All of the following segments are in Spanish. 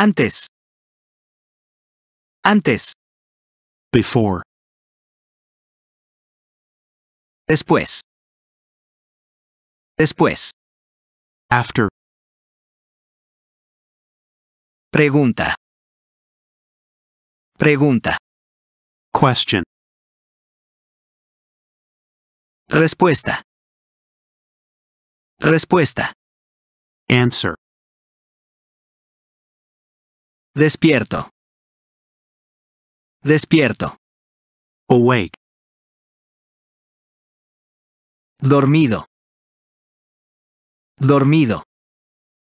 Antes. Antes. Before. Después. Después. After. Pregunta. Pregunta. Question. Respuesta. Respuesta. Answer. Despierto. Despierto. Awake. Dormido. Dormido.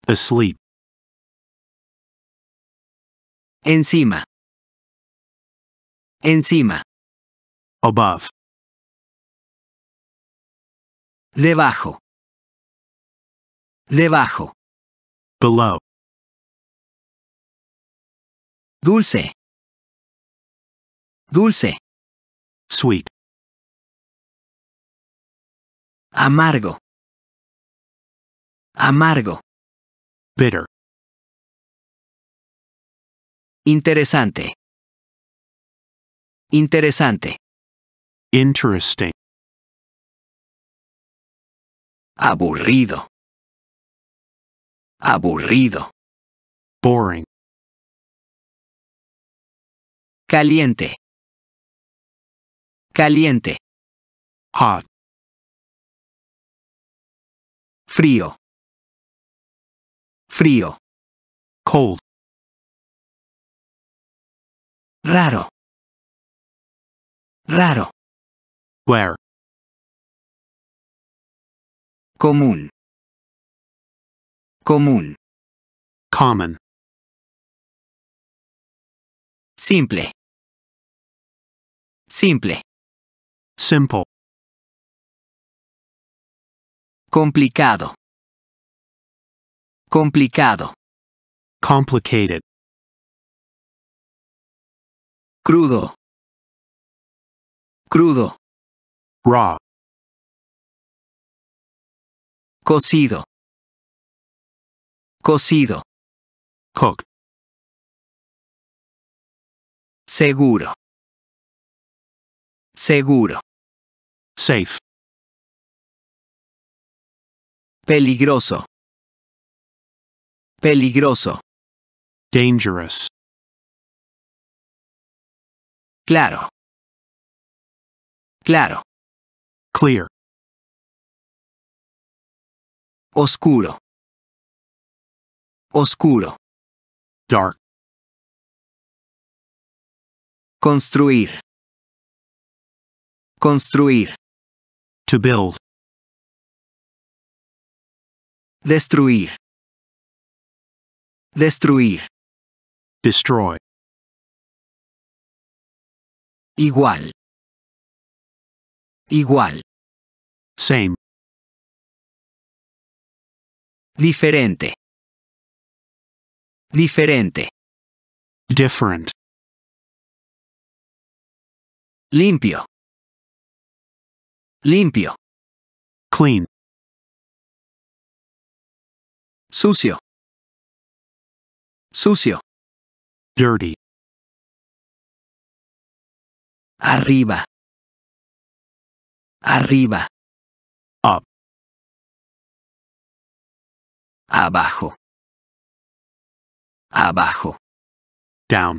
Asleep. Encima. Encima. Above. Debajo. Debajo. Below. Dulce. Dulce. Sweet. Amargo. Amargo. Bitter. Interesante. Interesante. Interesting. Aburrido. Aburrido. Boring. Caliente. Caliente. Hot. Frío. Frío. Cold. Raro. Raro. Where. Común. Común. Common. Simple. Simple. Simple. Complicado. Complicado. Complicated. Crudo. Crudo. Raw. Cocido. Cocido. Cooked. Seguro. Seguro. Safe. Peligroso. Peligroso. Dangerous. Claro. Claro. Clear. Oscuro. Oscuro. Dark. Construir. Construir. To build. Destruir. Destruir. Destroy. Igual. Igual. Same. Diferente. Diferente. Different. Limpio. Limpio. Clean. Sucio. Sucio. Dirty. Arriba. Arriba. Up. Abajo. Abajo. Down.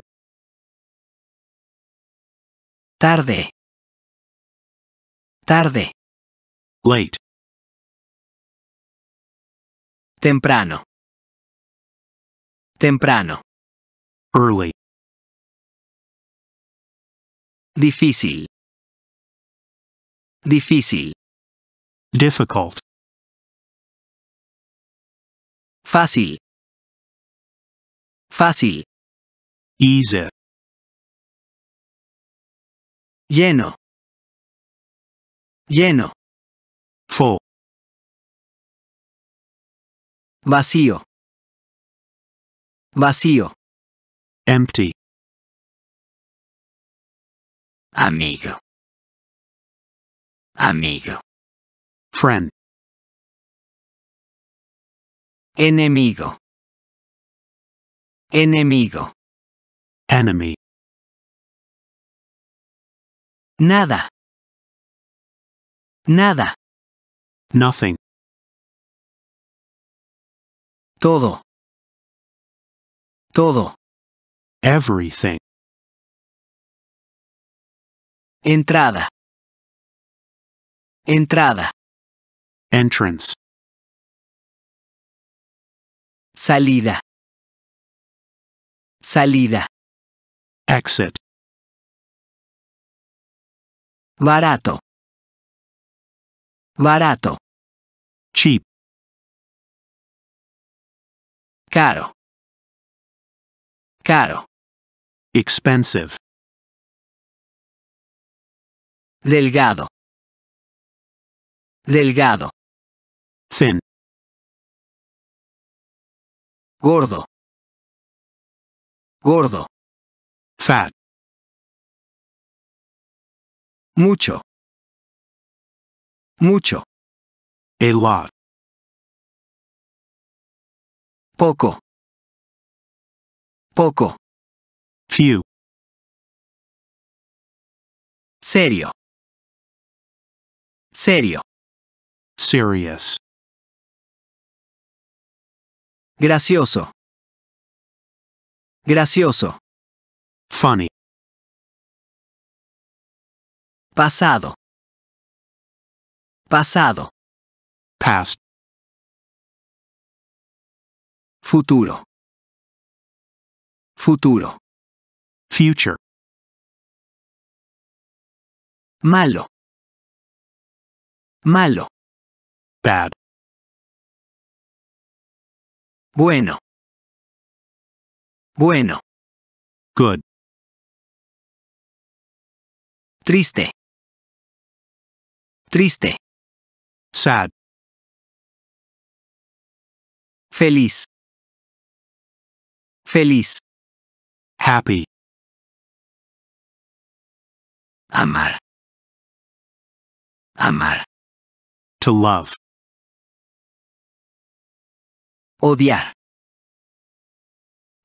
Tarde. Tarde. Late. Temprano. Temprano. Early. Difícil. Difícil. Difficult. Fácil. Fácil. Easy. Lleno lleno, fo, vacío, vacío, empty, amigo, amigo, friend, enemigo, enemigo, enemy, nada, Nada. Nothing. Todo. Todo. Everything. Entrada. Entrada. Entrance. Salida. Salida. Exit. Barato. Barato. Cheap. Caro. Caro. Expensive. Delgado. Delgado. Thin. Gordo. Gordo. Fat. Mucho. Mucho. A Poco. Poco. Few. Serio. Serio. Serious. Gracioso. Gracioso. Funny. Pasado. Pasado. Past. Futuro. Futuro. Future. Malo. Malo. Bad. Bueno. Bueno. Good. Triste. Triste. Sad. Feliz. Feliz. Happy. Amar. Amar. To love. Odiar.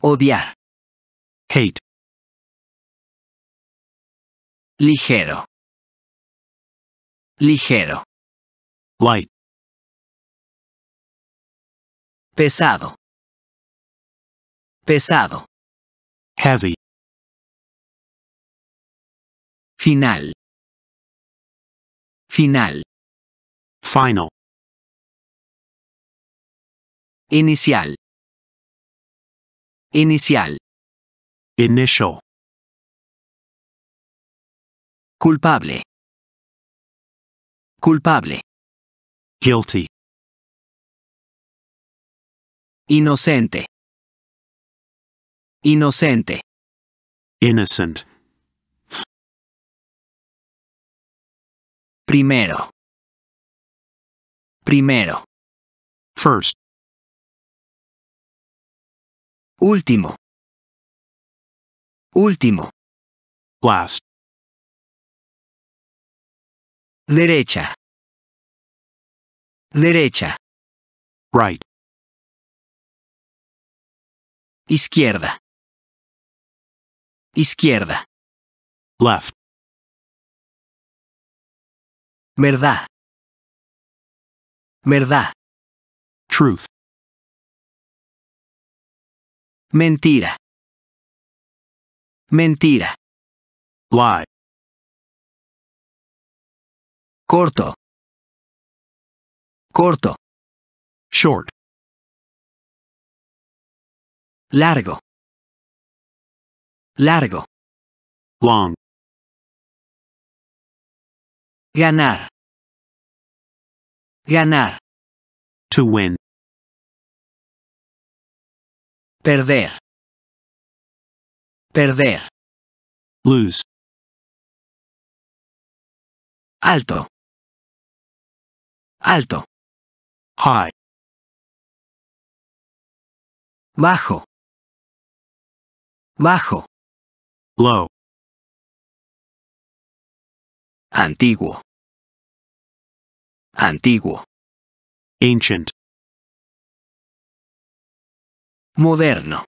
Odiar. Hate. Ligero. Ligero. Light. Pesado. Pesado. Heavy. Final. Final. Final. Inicial. Inicial. Initial. Culpable. Culpable. Guilty. Inocente. Inocente. Innocent. Primero. Primero. First. Último. Último. Last. Derecha. Derecha. Right. Izquierda. Izquierda. Left. Verdad. Verdad. Truth. Mentira. Mentira. Lie. Corto corto, short, largo, largo, long, ganar, ganar, to win, perder, perder, lose, alto, alto. High. Bajo. Bajo. Low. Antiguo. Antiguo. Ancient. Moderno.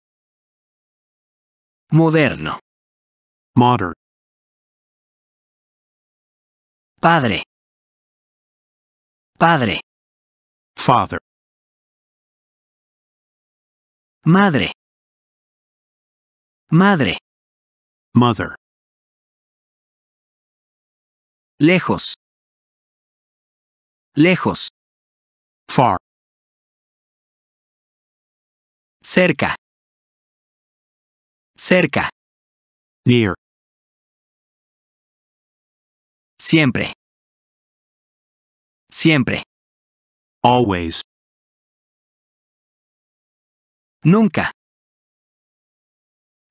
Moderno. Modern. Padre. Padre. Father. Madre. Madre. Mother. Lejos. Lejos. Far. Cerca. Cerca. Near. Siempre. Siempre. Always. Nunca.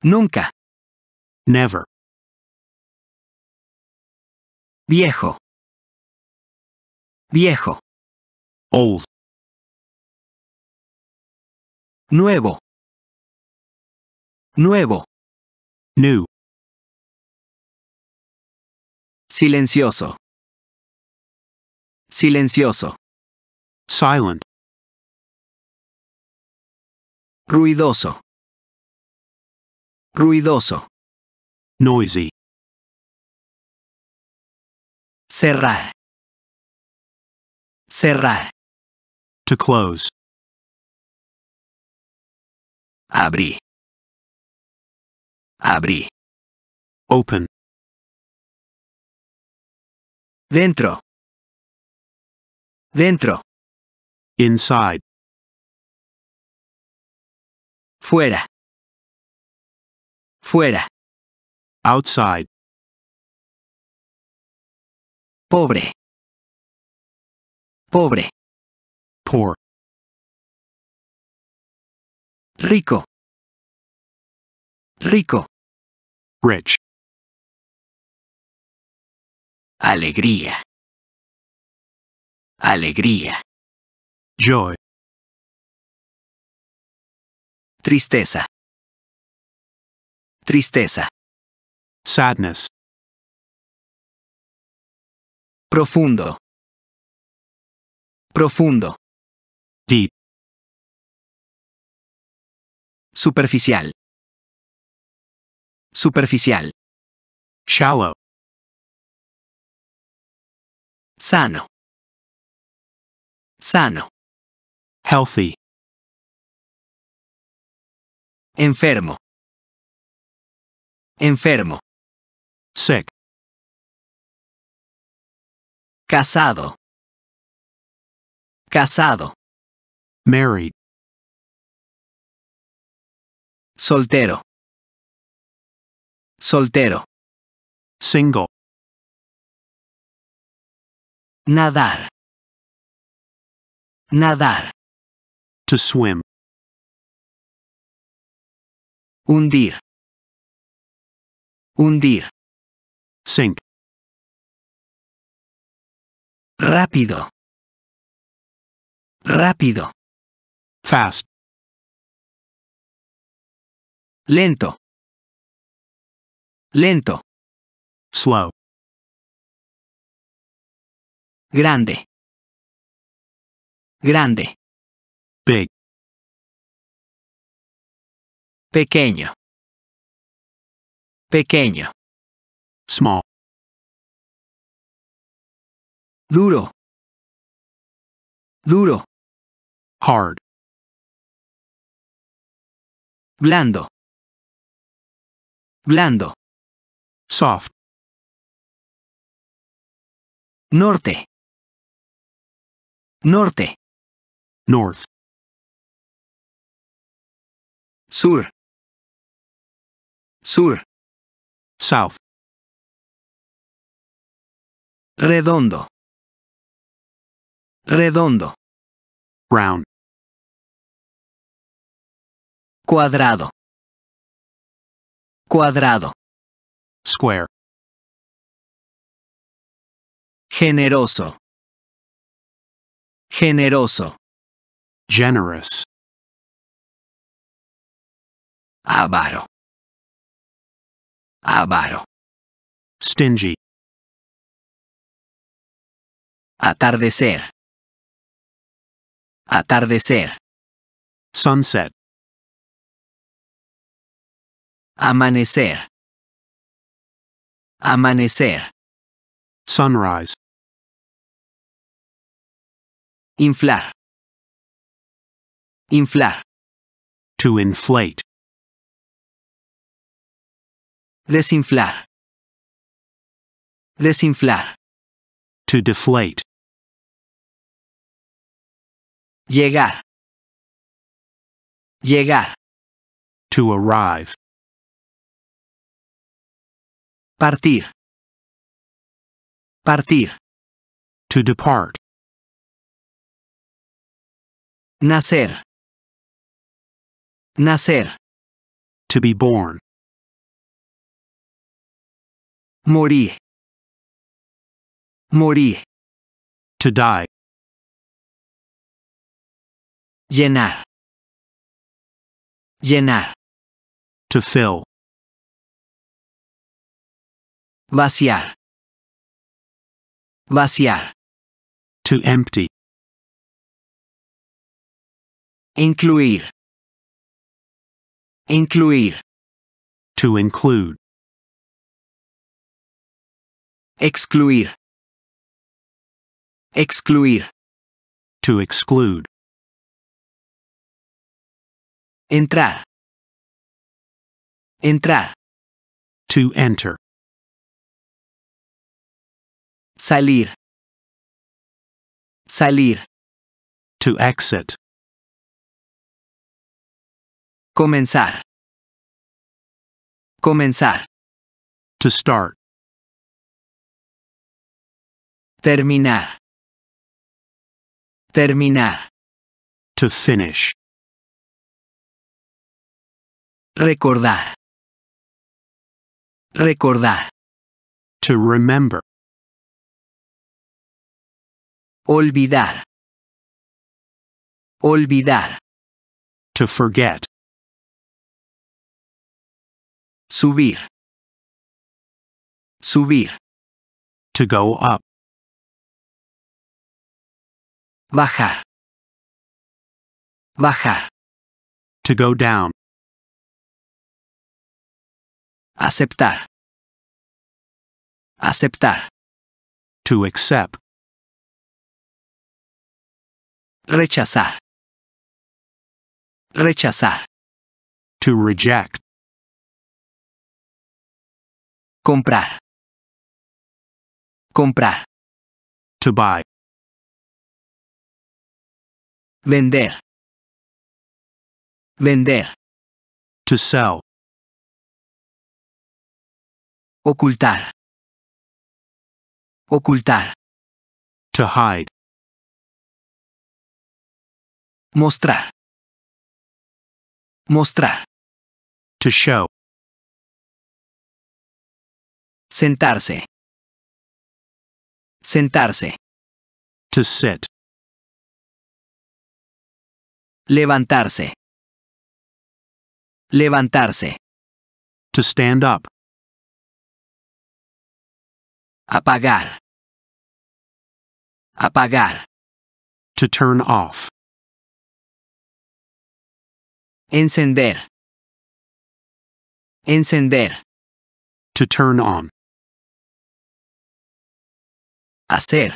Nunca. Never. Viejo. Viejo. Old. Nuevo. Nuevo. New. Silencioso. Silencioso. silent. Ruidoso. Ruidoso. Noisy. Cerrar. Cerrar. To close. Abrir. Abrir. Open. Dentro. Dentro. Inside. Fuera. Fuera. Outside. Pobre. Pobre. Poor. Rico. Rico. Rich. Alegría. Alegría. Joy. Tristeza. Tristeza. Sadness. Profundo. Profundo. Deep. Superficial. Superficial. Shallow. Sano. Sano. Healthy. Enfermo. Enfermo. Sick. Casado. Casado. Married. Soltero. Soltero. Single. Nadar. Nadar to swim. Hundir. Hundir. Sink. Rápido. Rápido. Fast. Lento. Lento. Slow. Grande. Grande. Big. Pequeño. Pequeño. Small. Duro. Duro. Hard. Blando. Blando. Soft. Norte. Norte. North. Sur. Sur. South. Redondo. Redondo. Round. Cuadrado. Cuadrado. Square. Generoso. Generoso. Generous. avaro avaro stingy atardecer atardecer sunset amanecer amanecer sunrise inflar inflar to inflate Desinflar. Desinflar. To deflate. Llegar. Llegar. To arrive. Partir. Partir. To depart. Nacer. Nacer. To be born. Morir. Morir. To die. Llenar. Llenar. To fill. Vaciar. Vaciar. To empty. Incluir. Incluir. To include. Excluir. Excluir. To exclude. Entrar. Entrar. To enter. Salir. Salir. To exit. Comenzar. Comenzar. To start. Terminar. Terminar. To finish. Recordar. Recordar. To remember. Olvidar. Olvidar. To forget. Subir. Subir. To go up. Bajar. Bajar. To go down. Aceptar. Aceptar. To accept. Rechazar. Rechazar. To reject. Comprar. Comprar. To buy. Vender. Vender. To sell. Ocultar. Ocultar. To hide. Mostrar. Mostrar. To show. Sentarse. Sentarse. To sit. Levantarse. Levantarse. To stand up. Apagar. Apagar. To turn off. Encender. Encender. To turn on. Hacer.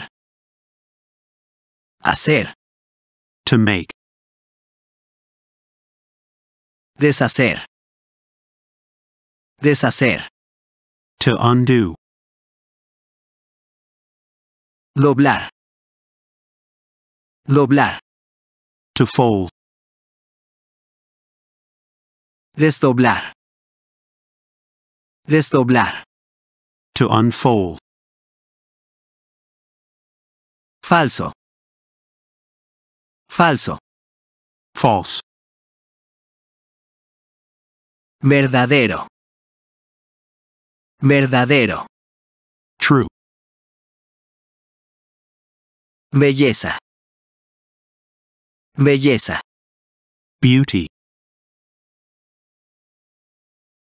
Hacer. To make. Deshacer. Deshacer. To undo. Doblar. Doblar. To fold. Desdoblar. Desdoblar. To unfold. Falso. Falso. False. verdadero, verdadero, true, belleza, belleza, beauty,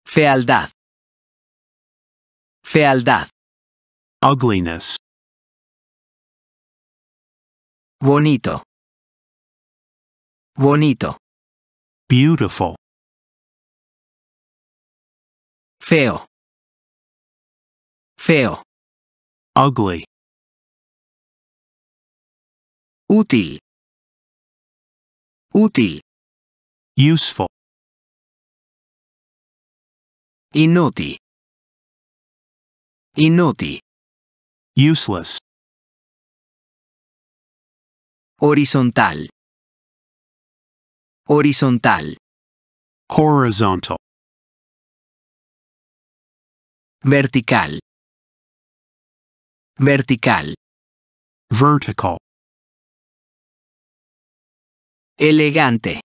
fealdad, fealdad, ugliness, bonito, bonito, beautiful, fail, fail, ugly, útil, útil, useful, inútil, inútil, useless, horizontal, horizontal, horizontal Vertical. Vertical. Vertical. Elegante.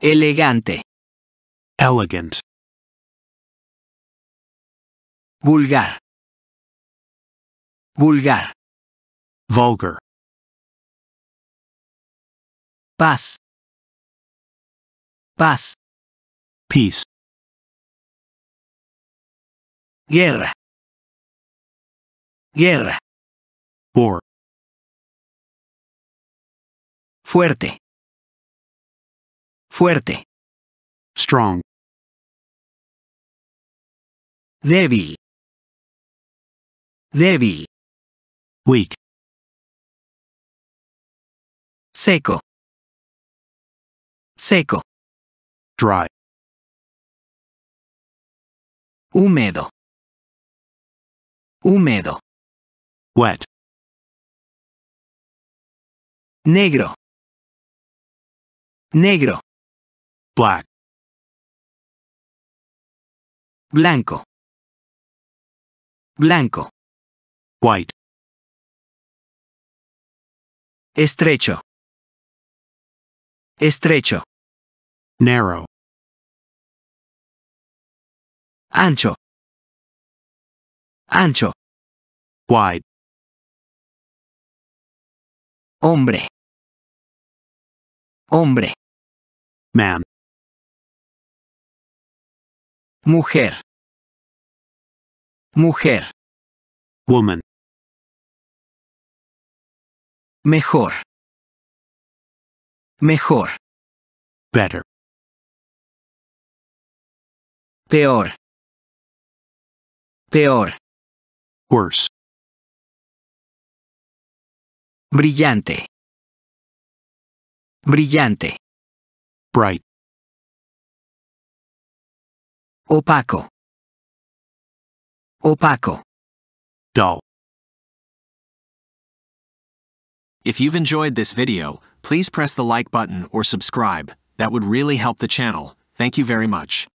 Elegante. Elegant. Vulgar. Vulgar. Vulgar. Paz. Paz. Peace. Guerra. Guerra. War. Fuerte. Fuerte. Strong. Débil. Débil. Weak. Seco. Seco. Dry. Húmedo. Húmedo. Wet. Negro. Negro. Black. Blanco. Blanco. White. Estrecho. Estrecho. Narrow. Ancho ancho, wide. Hombre, hombre, man. Mujer, mujer, woman. Mejor, mejor, better. Peor, peor. Worse. Brillante. Brillante. Bright. Opaco. Opaco. Dull. If you've enjoyed this video, please press the like button or subscribe, that would really help the channel, thank you very much.